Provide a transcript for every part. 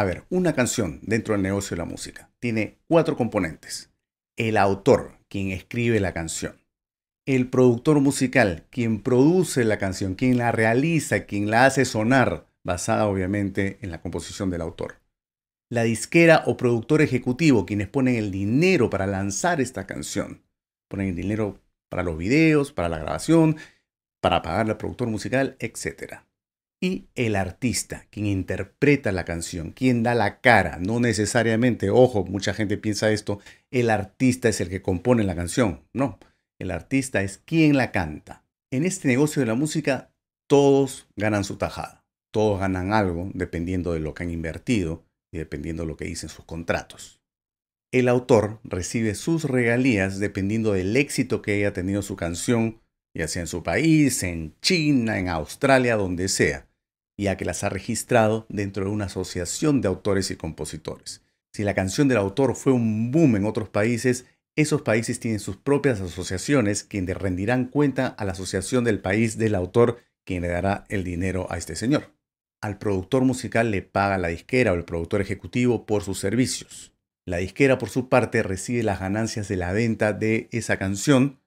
A ver, una canción dentro del negocio de la música tiene cuatro componentes. El autor, quien escribe la canción. El productor musical, quien produce la canción, quien la realiza, quien la hace sonar, basada obviamente en la composición del autor. La disquera o productor ejecutivo, quienes ponen el dinero para lanzar esta canción. Ponen el dinero para los videos, para la grabación, para pagar al productor musical, etc y el artista, quien interpreta la canción, quien da la cara, no necesariamente, ojo, mucha gente piensa esto, el artista es el que compone la canción, no, el artista es quien la canta. En este negocio de la música, todos ganan su tajada, todos ganan algo, dependiendo de lo que han invertido y dependiendo de lo que dicen sus contratos. El autor recibe sus regalías dependiendo del éxito que haya tenido su canción, ya sea en su país, en China, en Australia, donde sea ya que las ha registrado dentro de una asociación de autores y compositores. Si la canción del autor fue un boom en otros países, esos países tienen sus propias asociaciones quienes rendirán cuenta a la asociación del país del autor quien le dará el dinero a este señor. Al productor musical le paga la disquera o el productor ejecutivo por sus servicios. La disquera por su parte recibe las ganancias de la venta de esa canción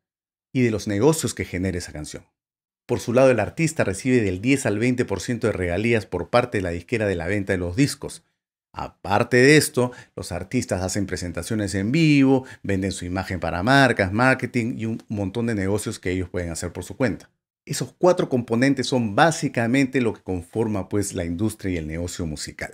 y de los negocios que genere esa canción. Por su lado, el artista recibe del 10 al 20% de regalías por parte de la disquera de la venta de los discos. Aparte de esto, los artistas hacen presentaciones en vivo, venden su imagen para marcas, marketing y un montón de negocios que ellos pueden hacer por su cuenta. Esos cuatro componentes son básicamente lo que conforma pues la industria y el negocio musical.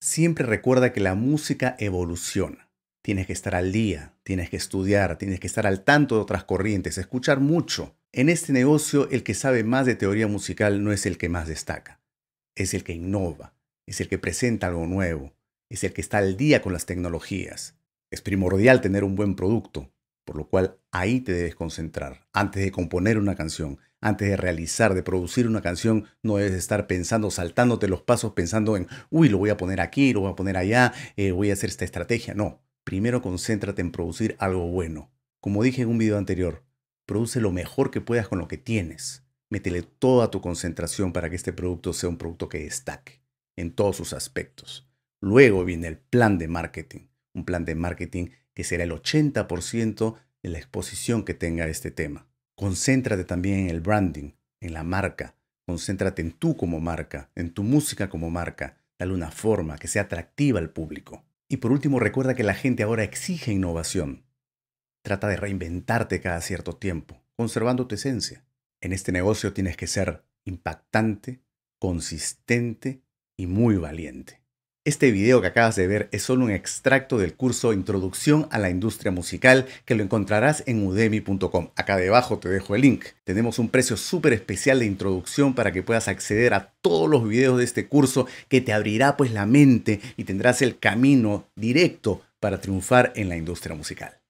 Siempre recuerda que la música evoluciona. Tienes que estar al día, tienes que estudiar, tienes que estar al tanto de otras corrientes, escuchar mucho. En este negocio el que sabe más de teoría musical no es el que más destaca, es el que innova, es el que presenta algo nuevo, es el que está al día con las tecnologías. Es primordial tener un buen producto, por lo cual ahí te debes concentrar. Antes de componer una canción, antes de realizar, de producir una canción, no debes estar pensando, saltándote los pasos, pensando en, uy, lo voy a poner aquí, lo voy a poner allá, eh, voy a hacer esta estrategia. No, Primero concéntrate en producir algo bueno. Como dije en un video anterior, produce lo mejor que puedas con lo que tienes. Métele toda tu concentración para que este producto sea un producto que destaque en todos sus aspectos. Luego viene el plan de marketing, un plan de marketing que será el 80% de la exposición que tenga este tema. Concéntrate también en el branding, en la marca. Concéntrate en tú como marca, en tu música como marca. Dale una forma que sea atractiva al público. Y por último, recuerda que la gente ahora exige innovación. Trata de reinventarte cada cierto tiempo, conservando tu esencia. En este negocio tienes que ser impactante, consistente y muy valiente. Este video que acabas de ver es solo un extracto del curso Introducción a la Industria Musical que lo encontrarás en udemy.com. Acá debajo te dejo el link. Tenemos un precio súper especial de introducción para que puedas acceder a todos los videos de este curso que te abrirá pues la mente y tendrás el camino directo para triunfar en la industria musical.